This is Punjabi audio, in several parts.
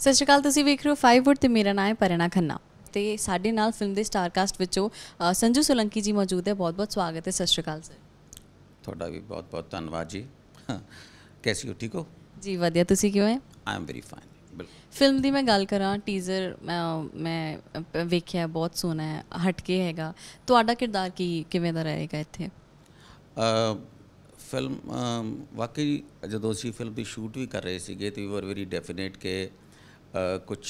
ਸਤਿ ਸ਼੍ਰੀ ਅਕਾਲ ਤੁਸੀਂ ਵੇਖ ਰਹੇ ਹੋ ਫਾਈਵ ਵੁੱਡ ਤੇ ਮੇਰਾ ਨਾਮ ਹੈ ਪਰਣਾ ਖੰਨਾ ਤੇ ਸਾਡੇ ਨਾਲ ਫਿਲਮ ਦੇ ਸਟਾਰ ਕਾਸਟ ਵਿੱਚੋਂ ਸੰਜੂ ਸੋਲੰਕੀ ਜੀ ਮੌਜੂਦ ਹੈ ਬਹੁਤ-ਬਹੁਤ ਸਵਾਗਤ ਹੈ ਸਤਿ ਸ਼੍ਰੀ ਅਕਾਲ ਸਰ ਤੁਹਾਡਾ ਵੀ ਬਹੁਤ-ਬਹੁਤ ਧੰਨਵਾਦ ਜੀ ਕੈਸੀ ਹੋ ਠੀਕ ਹੋ ਜੀ ਵਧੀਆ ਤੁਸੀਂ ਕਿਵੇਂ I am very fine film ਦੀ ਮੈਂ ਗੱਲ ਕਰਾਂ ਟੀਜ਼ਰ ਮੈਂ ਵੇਖਿਆ ਬਹੁਤ ਸੋਹਣਾ ਹੈ ਹਟਕੇ ਹੈਗਾ ਤੁਹਾਡਾ ਕਿਰਦਾਰ ਕੀ ਕਿਵੇਂ ਦਾ ਰਹੇਗਾ ਇੱਥੇ ਫਿਲਮ ਵਾਕਈ ਜਦੋਂ ਅਸੀਂ ਫਿਲਮ ਦੀ ਸ਼ੂਟ ਵੀ ਕਰ ਰਹੇ ਸੀਗੇ ਤੇ ਵੀ ਵਰ ਵੈਰੀ ਡੈਫੀਨੇਟ ਕਿ ਕੁਝ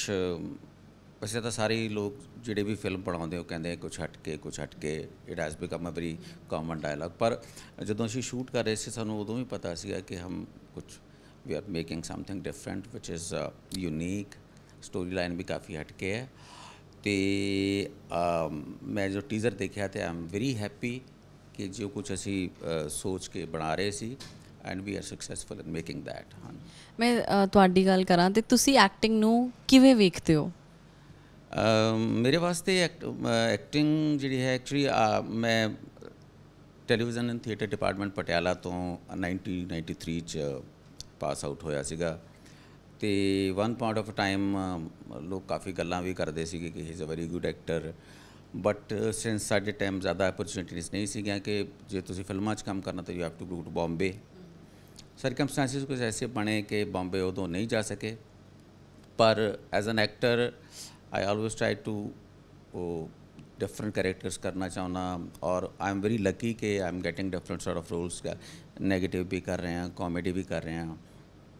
ਵੈਸੇ ਤਾਂ ਸਾਰੇ ਲੋਕ ਜਿਹੜੇ ਵੀ ਫਿਲਮ ਬਣਾਉਂਦੇ ਉਹ ਕਹਿੰਦੇ ਕੁਝ ਹਟ ਕੇ ਕੁਝ ਹਟ ਕੇ it has become a very common dialogue ਪਰ ਜਦੋਂ ਅਸੀਂ ਸ਼ੂਟ ਕਰ ਰਹੇ ਸੀ ਸਾਨੂੰ ਉਦੋਂ ਵੀ ਪਤਾ ਸੀਗਾ ਕਿ ਹਮ ਕੁਝ we are making something different which is unique storyline ਵੀ ਕਾਫੀ ਹਟ ਕੇ ਹੈ ਤੇ ਮੈਂ ਜੋ ਟੀਜ਼ਰ ਦੇਖਿਆ ਤੇ ਆਮ ਵੈਰੀ ਹੈਪੀ ਕਿ ਜੋ ਕੁਝ ਅਸੀਂ ਸੋਚ ਕੇ ਬਣਾ ਰਹੇ ਸੀ and we are successful in making that ਮੈਂ ਤੁਹਾਡੀ ਗੱਲ ਕਰਾਂ ਤੇ ਤੁਸੀਂ ਐਕਟਿੰਗ ਨੂੰ ਕਿਵੇਂ ਵੇਖਦੇ ਹੋ ਮੇਰੇ ਵਾਸਤੇ ਐਕਟਿੰਗ ਜਿਹੜੀ ਹੈ ਐਕਚੁਅਲੀ ਮੈਂ television and theatre department Patiala ਤੋਂ 1993 ਚ ਪਾਸ ਆਊਟ ਹੋਇਆ ਸੀਗਾ ਤੇ ਵਨ ਪਾਰਟ ਆਫ ਟਾਈਮ ਲੋਕ ਕਾਫੀ ਗੱਲਾਂ ਵੀ ਕਰਦੇ ਸੀਗੇ ਕਿ he is a very good actor but since ਸਾਡੇ ਟਾਈਮ ਜ਼ਿਆਦਾ ਅਪਰਚੂਨਿਟੀਜ਼ ਨਹੀਂ ਸੀਗੀਆਂ ਕਿ ਜੇ ਤੁਸੀਂ ਫਿਲਮਾਂ 'ਚ ਕੰਮ ਕਰਨਾ ਤਾਂ you have to go to Bombay circumstances कुछ ऐसे बने कि बॉम्बे उदो नहीं जा सके पर as an actor I always try to different characters करना चाहना और आई एम वेरी लकी कि I am getting different sort of roles का नेगेटिव भी कर रहे हैं कॉमेडी भी कर रहे हैं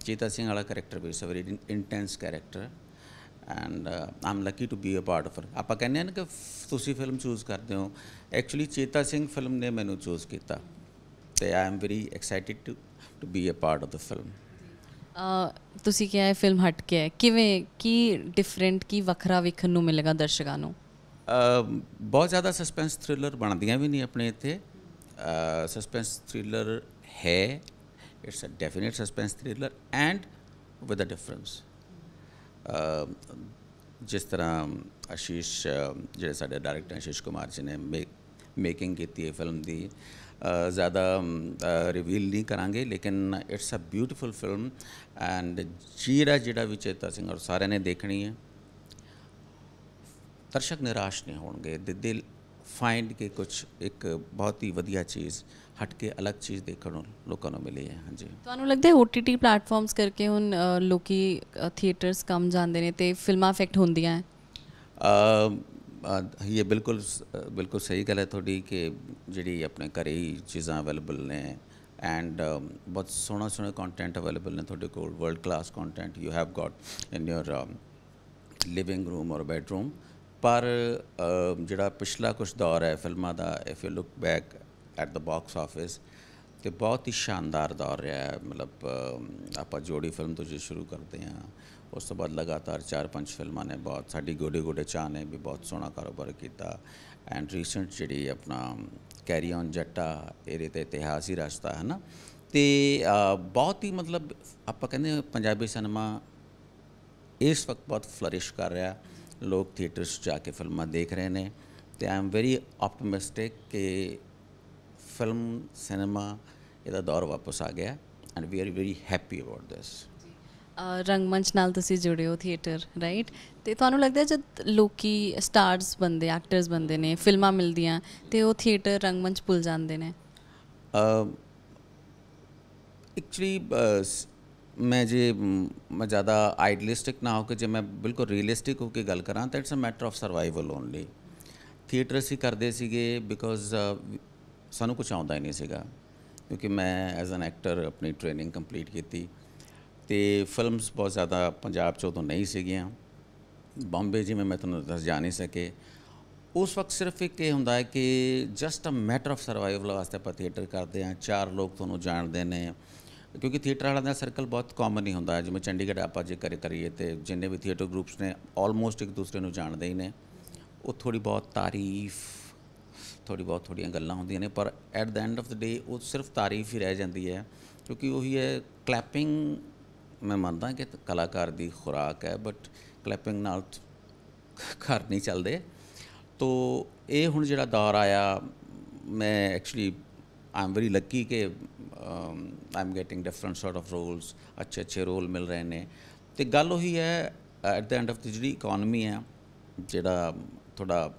चीता सिंह वाला करेक्टर भी it's very intense character and I am lucky to be a part of आप कहने ना कि तुसी फिल्म चूज़ करते हो एक्चुअली चेता सिंह फिल्म ने मैं चूज़ किया तो I am very excited to to be a part of the film ਤੁਸੀਂ ਕਿਹਾ ਇਹ ਫਿਲਮ ਹਟ ਕੇ ਹੈ ਕਿਵੇਂ ਕੀ ਡਿਫਰੈਂਟ ਕੀ ਵੱਖਰਾ ਵੇਖਣ ਨੂੰ ਮਿਲੇਗਾ ਦਰਸ਼ਕਾਂ ਨੂੰ ਬਹੁਤ ਜ਼ਿਆਦਾ ਸਸਪੈਂਸ ਥ੍ਰਿਲਰ ਬਣਦੀਆਂ ਵੀ ਨਹੀਂ ਆਪਣੇ ਇੱਥੇ ਸਸਪੈਂਸ ਥ੍ਰਿਲਰ ਹੈ it's a definite suspense thriller and with a difference ਜਿਸ ਤਰ੍ਹਾਂ ਆਸ਼ੀਸ਼ ਜਿਹੜੇ ਸਾਡੇ ਡਾਇਰੈਕਟਰ ਆਸ਼ੀਸ਼ ਕੁਮਾਰ ਜੀ ਨੇ ਮੇਕਿੰਗ ਕੀਤੀ ਹੈ ਫਿਲਮ ਦੀ ਜ਼ਿਆਦਾ ਰਿਵੀਲ ਨਹੀਂ ਕਰਾਂਗੇ ਲੇਕਿਨ it's a beautiful film and ਜੀਰਾ ਜਿਹੜਾ ਵਿਚੇਤਾ ਸਿੰਘ ਔਰ ਸਾਰਿਆਂ ਨੇ ਦੇਖਣੀ ਹੈ ਦਰਸ਼ਕ ਨਿਰਾਸ਼ ਨਹੀਂ ਹੋਣਗੇ ਦੇ ਦਿਲ ਫਾਈਂਡ ਕੇ ਕੁਝ ਇੱਕ ਬਹੁਤ ਹੀ ਵਧੀਆ ਚੀਜ਼ ਹਟ ਕੇ ਅਲੱਗ ਚੀਜ਼ ਦੇਖਣ ਨੂੰ ਲੋਕਾਂ ਨੂੰ ਮਿਲੀ ਹੈ ਹਾਂਜੀ ਤੁਹਾਨੂੰ ਲੱਗਦਾ ਹੈ OTT ਪਲੇਟਫਾਰਮਸ ਕਰਕੇ ਹੁਣ ਲੋਕੀ ਥੀਏਟਰਸ ਕਮ ਜਾਂਦੇ ਨੇ ਤੇ ਫਿਲਮਾਂ ਅਫੈਕਟ ਹੁੰਦੀਆਂ ਹੈ ये बिल्कुल बिल्कुल सही गल है थोड़ी कि जी अपने घर ही चीज़ा अवेलेबल ने एंड um, बहुत सोहना सोहना कॉन्टेंट अवेलेबल ने थोड़े को world class content you have got in your living room और बैडरूम पर जोड़ा पिछला कुछ दौर है फिल्मों का if you look back at the box office तो बहुत ही शानदार दौर रहा है मतलब आप जोड़ी फिल्म तो जो शुरू करते हैं ਉਸ ਤੋਂ ਬਾਅਦ ਲਗਾਤਾਰ 4-5 ਫਿਲਮਾਂ ਨੇ ਬਹੁਤ ਸਾਡੀ ਗੋਡੇ ਗੋਡੇ ਚਾਹ ਨੇ ਵੀ ਬਹੁਤ ਸੋਹਣਾ ਕਾਰੋਬਾਰ ਕੀਤਾ ਐਂਡ ਰੀਸੈਂਟ ਜਿਹੜੀ ਆਪਣਾ ਕੈਰੀ ਔਨ ਜੱਟਾ ਇਹਦੇ ਤੇ ਇਤਿਹਾਸ ਹੀ ਹੈ ਨਾ ਤੇ ਬਹੁਤ ਹੀ ਮਤਲਬ ਆਪਾਂ ਕਹਿੰਦੇ ਪੰਜਾਬੀ ਸਿਨੇਮਾ ਇਸ ਵਕਤ ਬਹੁਤ ਫਲਰਿਸ਼ ਕਰ ਰਿਹਾ ਲੋਕ ਥੀਏਟਰਸ ਜਾ ਕੇ ਫਿਲਮਾਂ ਦੇਖ ਰਹੇ ਨੇ ਤੇ ਆਈ ਐਮ ਵੈਰੀ ਆਪਟਿਮਿਸਟਿਕ ਕਿ ਫਿਲਮ ਸਿਨੇਮਾ ਇਹਦਾ ਦੌਰ ਵਾਪਸ ਆ ਗਿਆ and we are very happy about this ਰੰਗਮੰਚ ਨਾਲ ਤੁਸੀਂ ਜੁੜੇ ਹੋ ਥੀਏਟਰ ਰਾਈਟ ਤੇ ਤੁਹਾਨੂੰ ਲੱਗਦਾ ਜਦ ਲੋਕੀ ਸਟਾਰਸ ਬੰਦੇ ਐਕਟਰਸ ਬੰਦੇ ਨੇ ਫਿਲਮਾਂ ਮਿਲਦੀਆਂ ਤੇ ਉਹ ਥੀਏਟਰ ਰੰਗਮੰਚ ਭੁੱਲ ਜਾਂਦੇ ਨੇ ਅ ਐਕਚੁਅਲੀ ਮੈਂ ਜੇ ਮੈਂ ਜ਼ਿਆਦਾ ਆਈਡਲਿਸਟਿਕ ਨਾ ਹੋ ਕੇ ਜੇ ਮੈਂ ਬਿਲਕੁਲ ਰੀਅਲਿਸਟਿਕ ਹੋ ਕੇ ਗੱਲ ਕਰਾਂ ਤਾਂ it's a matter of survival only theatre ਅਸੀਂ ਕਰਦੇ ਸੀਗੇ ਬਿਕੋਜ਼ ਸਾਨੂੰ ਕੁਝ ਆਉਂਦਾ ਹੀ ਨਹੀਂ ਸੀਗਾ ਕਿਉਂਕਿ ਮੈਂ ਐਜ਼ ਐਨ ਐਕਟਰ ਆਪਣੀ ਟ੍ਰੇਨਿੰਗ ਕੰਪਲੀਟ ਕੀਤੀ ਤੇ ਫਿਲਮਸ ਬਹੁਤ ਜ਼ਿਆਦਾ ਪੰਜਾਬ ਚੋਂ ਤੋਂ ਨਹੀਂ ਸੀਗੀਆਂ ਬੰਬੇ ਜਿਵੇਂ ਮੈਂ ਤੁਹਾਨੂੰ ਦੱਸ ਜਾ ਨਹੀਂ ਸਕੇ ਉਸ ਵਕਤ ਸਿਰਫ ਇੱਕ ਇਹ ਹੁੰਦਾ ਹੈ ਕਿ just a matter of survival ਵਾਸਤੇ ਆਪਾਂ ਥੀਏਟਰ ਕਰਦੇ ਆ ਚਾਰ ਲੋਕ ਤੁਹਾਨੂੰ ਜਾਣਦੇ ਨੇ ਕਿਉਂਕਿ ਥੀਏਟਰ ਵਾਲਿਆਂ ਦਾ ਸਰਕਲ ਬਹੁਤ ਕਾਮਨ ਹੀ ਹੁੰਦਾ ਜਿਵੇਂ ਚੰਡੀਗੜ੍ਹ ਆਪਾਂ ਜੇ ਕਰੇ ਕਰੀਏ ਤੇ ਜਿੰਨੇ ਵੀ ਥੀਏਟਰ ਗਰੁੱਪਸ ਨੇ ਆਲਮੋਸਟ ਇੱਕ ਦੂਸਰੇ ਨੂੰ ਜਾਣਦੇ ਹੀ ਨੇ ਉਹ ਥੋੜੀ ਬਹੁਤ ਤਾਰੀਫ ਥੋੜੀ ਬਹੁਤ ਥੋੜੀਆਂ ਗੱਲਾਂ ਹੁੰਦੀਆਂ ਨੇ ਪਰ at the end of the day ਉਹ ਸਿਰਫ ਤਾਰੀਫ ਹੀ ਰਹਿ ਜਾਂਦੀ ਹੈ ਕਿਉਂਕਿ ਉਹੀ ਹੈ ਕਲੈਪਿੰਗ ਮੈਂ ਮੰਨਦਾ ਕਿ ਕਲਾਕਾਰ ਦੀ ਖੁਰਾਕ ਹੈ ਬਟ ਕਲੈਪਿੰਗ ਨਾਲ ਘਰ ਨਹੀਂ ਚੱਲਦੇ ਤੋ ਇਹ ਹੁਣ ਜਿਹੜਾ ਦੌਰ ਆਇਆ ਮੈਂ actually I am very lucky ਕਿ I am getting different sort of roles ਅੱਛੇ ਅੱਛੇ ਰੋਲ ਮਿਲ ਰਹੇ ਨੇ ਤੇ ਗੱਲ ਉਹੀ ਹੈ ਐਟ ਦ ਐਂਡ ਆਫ ਦੀ ਜਿਹੜੀ ਇਕਨੋਮੀ ਹੈ ਜਿਹੜਾ ਥੋੜਾ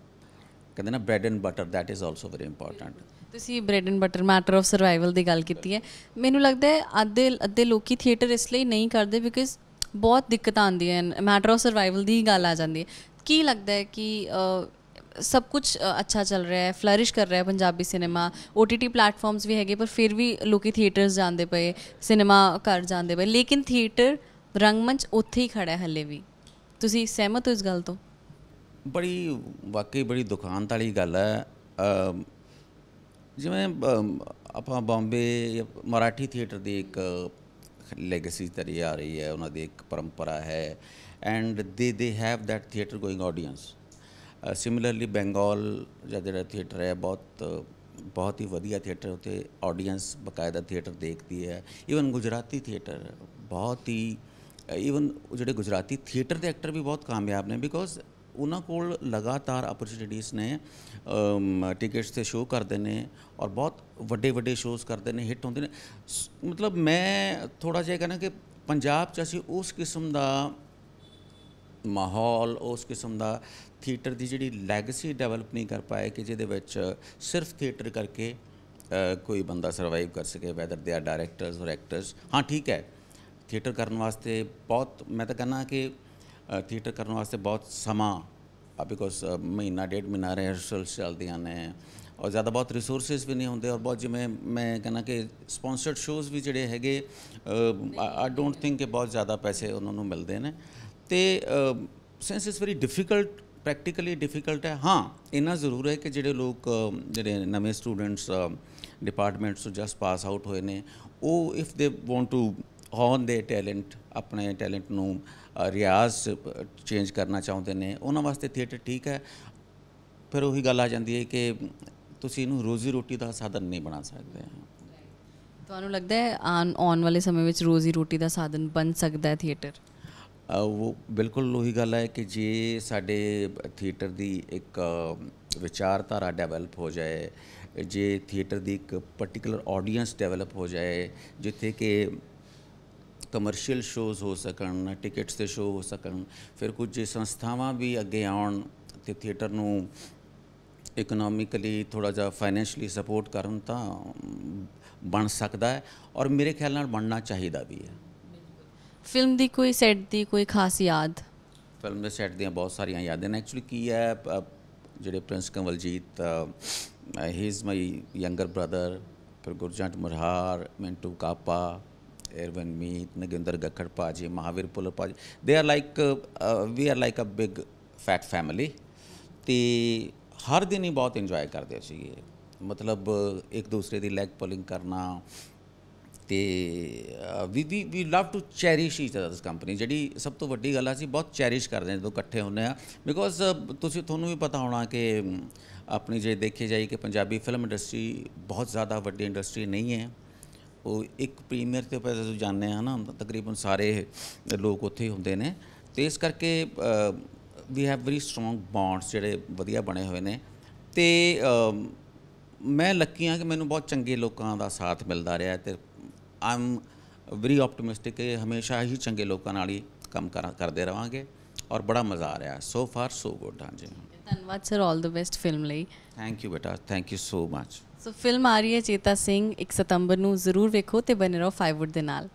ਕਹਿੰਦੇ ਨਾ bread and butter that is also very important ਤੁਸੀਂ bread and butter matter of survival ਦੀ ਗੱਲ ਕੀਤੀ ਹੈ ਮੈਨੂੰ ਲੱਗਦਾ ਹੈ ਅੱਧੇ ਅੱਧੇ ਲੋਕੀ ਥੀਏਟਰ ਇਸ ਲਈ ਨਹੀਂ ਕਰਦੇ ਬਿਕਾਜ਼ ਬਹੁਤ ਦਿੱਕਤਾਂ ਆਉਂਦੀਆਂ ਹਨ ਮੈਟਰ ਆਫ ਸਰਵਾਈਵਲ ਦੀ ਗੱਲ ਆ ਜਾਂਦੀ ਹੈ ਕੀ ਲੱਗਦਾ ਹੈ ਕਿ ਸਭ ਕੁਝ ਅੱਛਾ ਚੱਲ ਰਿਹਾ ਹੈ ਫਲਰਿਸ਼ ਕਰ ਰਿਹਾ ਹੈ ਪੰਜਾਬੀ ਸਿਨੇਮਾ OTT ਪਲੇਟਫਾਰਮਸ ਵੀ ਹੈਗੇ ਪਰ ਫਿਰ ਵੀ ਲੋਕੀ ਥੀਏਟਰਸ ਜਾਂਦੇ ਪਏ ਸਿਨੇਮਾ ਕਰ ਜਾਂਦੇ ਪਏ ਲੇਕਿਨ ਥੀਏਟਰ ਰੰਗਮੰਚ ਉੱਥੇ ਹੀ ਖੜਾ ਹੈ ਹੱਲੇ ਵੀ ਤੁਸੀਂ ਸਹਿਮਤ ਹੋ ਇਸ ਗੱਲ ਤੋਂ ਬੜੀ ਵਾਕਈ ਬੜੀ ਦੁਕਾਨ ਵਾਲੀ ਗੱਲ ਹੈ ਜਿਵੇਂ ਆਪਾਂ ਬੰਬੇ ਮਰਾਠੀ ਥੀਏਟਰ ਦੀ ਇੱਕ ਲੈਗੇਸੀ ਤਰੀ ਆ ਰਹੀ ਹੈ ਉਹਨਾਂ ਦੀ ਇੱਕ ਪਰੰਪਰਾ ਹੈ and they they have that theatre going audience similarly Bengal ਜਿਹੜਾ ਥੀਏਟਰ ਹੈ ਬਹੁਤ बहुत ही वधिया थिएटर होते ऑडियंस बकायदा थिएटर देखती है इवन गुजराती थिएटर बहुत ही इवन जोड़े गुजराती थिएटर के एक्टर भी बहुत कामयाब ने बिकॉज ਉਹਨਾਂ ਕੋਲ ਲਗਾਤਾਰ ਅਪਰਚੂਨਿਟੀਆਂ ਨੇ ਟਿਕਟਸ ਤੇ ਸ਼ੋਅ ਕਰਦੇ ਨੇ ਔਰ ਬਹੁਤ ਵੱਡੇ ਵੱਡੇ ਸ਼ੋਅਸ ਕਰਦੇ ਨੇ ਹਿੱਟ ਹੁੰਦੇ ਨੇ ਮਤਲਬ ਮੈਂ ਥੋੜਾ ਜਿਹਾ ਕਹਿੰਦਾ ਕਿ ਪੰਜਾਬ 'ਚ ਅਸੀਂ ਉਸ ਕਿਸਮ ਦਾ ਮਾਹੌਲ ਉਸ ਕਿਸਮ ਦਾ ਥੀਏਟਰ ਦੀ ਜਿਹੜੀ ਲੈਗੇਸੀ ਡਿਵੈਲਪ ਨਹੀਂ ਕਰ ਪਾਏ ਕਿ ਜਿਹਦੇ ਵਿੱਚ ਸਿਰਫ ਥੀਏਟਰ ਕਰਕੇ ਕੋਈ ਬੰਦਾ ਸਰਵਾਈਵ ਕਰ ਸਕੇ ਵੈਦਰ ਦੇ ਆ ਡਾਇਰੈਕਟਰਸ ਔਰ ਐਕਟਰਸ ਹਾਂ ਠੀਕ ਹੈ ਥੀਏਟਰ ਕਰਨ ਵਾਸਤੇ ਬਹੁਤ ਮੈਂ ਤਾਂ ਕਹਿੰਦਾ ਕਿ ਥੀਏਟਰ ਕਰਨ ਵਾਸਤੇ ਬਹੁਤ ਸਮਾਂ ਬਿਕੋਜ਼ ਮਹੀਨਾ ਡੇਢ ਮਹੀਨਾ ਰਿਹਰਸਲਸ ਚੱਲਦੀਆਂ ਨੇ ਔਰ ਜ਼ਿਆਦਾ ਬਹੁਤ ਰਿਸੋਰਸਸ ਵੀ ਨਹੀਂ ਹੁੰਦੇ ਔਰ ਬਹੁਤ ਜਿਵੇਂ ਮੈਂ ਕਹਿੰਦਾ ਕਿ ਸਪਾਂਸਰਡ ਸ਼ੋਜ਼ ਵੀ ਜਿਹੜੇ ਹੈਗੇ ਆ ਡੋਨਟ ਥਿੰਕ ਕਿ ਬਹੁਤ ਜ਼ਿਆਦਾ ਪੈਸੇ ਉਹਨਾਂ ਨੂੰ ਮਿਲਦੇ ਨੇ ਤੇ since it's very difficult practically difficult ਹੈ ਹਾਂ ਇਹਨਾਂ ਜ਼ਰੂਰ ਹੈ ਕਿ ਜਿਹੜੇ ਲੋਕ ਜਿਹੜੇ ਨਵੇਂ ਸਟੂਡੈਂਟਸ ਡਿਪਾਰਟਮੈਂਟਸ ਤੋਂ ਜਸਟ ਪਾਸ ਆਊਟ ਹੋਏ ਨੇ ਉਹ ਇਫ ਦੇ ਵਾਂਟ ਟੂ ਹੌਨ ਦੇ ਟੈਲੈਂਟ ਆਪਣੇ ਟੈਲੈਂਟ ਨੂੰ ਰਿਆਜ਼ ਚੇਂਜ ਕਰਨਾ ਚਾਹੁੰਦੇ ਨੇ ਉਹਨਾਂ ਵਾਸਤੇ ਥੀਏਟਰ ਠੀਕ ਹੈ ਫਿਰ ਉਹੀ ਗੱਲ ਆ ਜਾਂਦੀ ਹੈ ਕਿ ਤੁਸੀਂ ਇਹਨੂੰ ਰੋਜ਼ੀ ਰੋਟੀ ਦਾ ਸਾਧਨ ਨਹੀਂ ਬਣਾ ਸਕਦੇ ਤੁਹਾਨੂੰ ਲੱਗਦਾ ਹੈ ਆਨ ਵਾਲੇ ਸਮੇਂ ਵਿੱਚ ਰੋਜ਼ੀ ਰੋਟੀ ਦਾ ਸਾਧਨ ਬਣ ਸਕਦਾ ਹੈ ਥੀਏਟਰ ਉਹ ਬਿਲਕੁਲ ਉਹੀ ਗੱਲ ਹੈ ਕਿ ਜੇ ਸਾਡੇ ਥੀਏਟਰ ਦੀ ਇੱਕ ਵਿਚਾਰਧਾਰਾ ਡਿਵੈਲਪ ਹੋ ਜਾਏ ਜੇ ਥੀਏਟਰ ਦੀ ਇੱਕ ਪਾਰਟਿਕੂਲਰ ਆਡੀਅנס ਡਿਵੈਲਪ ਹੋ ਜਾਏ ਜਿੱਥੇ ਕਿ ਕਮਰਸ਼ੀਅਲ ਸ਼ੋਜ਼ ਹੋ ਸਕਣ ਟਿਕਟਸ ਤੇ ਸ਼ੋਅ ਹੋ ਸਕਣ ਫਿਰ ਕੁਝ ਸੰਸਥਾਵਾਂ ਵੀ ਅੱਗੇ ਆਉਣ ਤੇ ਥੀਏਟਰ ਨੂੰ ਇਕਨੋਮਿਕਲੀ ਥੋੜਾ ਜਿਹਾ ਫਾਈਨੈਂਸ਼ਲੀ ਸਪੋਰਟ ਕਰਨ ਤਾਂ ਬਣ ਸਕਦਾ ਹੈ ਔਰ ਮੇਰੇ ਖਿਆਲ ਨਾਲ ਬਣਨਾ ਚਾਹੀਦਾ ਵੀ ਹੈ ਫਿਲਮ ਦੀ ਕੋਈ ਸੈੱਟ ਦੀ ਕੋਈ ਖਾਸ ਯਾਦ ਫਿਲਮ ਦੇ ਸੈੱਟ ਦੀਆਂ ਬਹੁਤ ਸਾਰੀਆਂ ਯਾਦਾਂ ਨੇ ਐਕਚੁਅਲੀ ਕੀ ਹੈ ਜਿਹੜੇ Prince Kanwaljit he is my younger brother ਫਿਰ Gurjant ਮੁਰਹਾਰ Mintu ਕਾਪਾ Erwin Meet, Naginder Gakkar Paji, Mahavir Pulapaji. They are like, uh, uh, we are like a big fat family. ਤੇ ਹਰ ਦਿਨ ਹੀ ਬਹੁਤ ਇੰਜੋਏ ਕਰਦੇ ਸੀਗੇ ਮਤਲਬ ਇੱਕ ਦੂਸਰੇ ਦੀ ਲੈਗ ਪੁਲਿੰਗ ਕਰਨਾ ਤੇ we we we love to cherish each other's company ਜਿਹੜੀ ਸਭ ਤੋਂ ਵੱਡੀ ਗੱਲ ਆ ਸੀ ਬਹੁਤ ਚੈਰਿਸ਼ ਕਰਦੇ ਜਦੋਂ ਇਕੱਠੇ ਹੁੰਨੇ ਆ ਬਿਕੋਜ਼ ਤੁਸੀਂ ਤੁਹਾਨੂੰ ਵੀ ਪਤਾ ਹੋਣਾ ਕਿ ਆਪਣੀ ਜੇ ਦੇਖੇ ਜਾਈ ਕਿ ਪੰਜਾਬੀ ਫਿਲਮ ਇੰਡਸਟਰੀ ਬਹੁਤ ਜ਼ਿਆਦਾ ਵੱਡੀ ਇੰਡਸਟਰੀ ਨਹੀਂ ਹੈ ਉਹ ਇੱਕ ਪ੍ਰੀਮੀਅਰ ਤੇ ਆਪਾਂ ਜਦੋਂ ਜਾਂਦੇ ਹਾਂ ਨਾ ਤਕਰੀਬਨ ਸਾਰੇ ਲੋਕ ਉੱਥੇ ਹੁੰਦੇ ਨੇ ਤੇ ਇਸ ਕਰਕੇ we have very strong bonds ਜਿਹੜੇ ਵਧੀਆ ਬਣੇ ਹੋਏ ਨੇ ਤੇ ਮੈਂ ਲੱਕੀ ਹਾਂ ਕਿ ਮੈਨੂੰ ਬਹੁਤ ਚੰਗੇ ਲੋਕਾਂ ਦਾ ਸਾਥ ਮਿਲਦਾ ਰਿਹਾ ਤੇ ਆਮ ਵੈਰੀ ਆਪਟੀਮਿਸਟਿਕ ਕਿ ਹਮੇਸ਼ਾ ਹੀ ਚੰਗੇ ਲੋਕਾਂ ਨਾਲ ਹੀ ਕੰਮ ਕਰਦੇ ਰਵਾਂਗੇ ਔਰ ਬੜਾ ਮਜ਼ਾ ਆ ਰਿਹਾ ਸੋ ਫਾਰ ਸੋ ਗੁੱਡ ਹਾਂਜੀ ਧੰਨਵਾਦ ਸਰ 올 ਦ ਬੈਸਟ ਫਿਲਮ ਲਈ ਥੈਂਕ ਯੂ ਬੇਟਾ thank you so much so film ਆ ਰਹੀ ਹੈ ਚੇਤਾ ਸਿੰਘ 1 ਸਤੰਬਰ ਨੂੰ ਜ਼ਰੂਰ ਵੇਖੋ ਤੇ ਬਨੇ ਰਹੋ 5 ਵੁੱਡ ਦੇ ਨਾਲ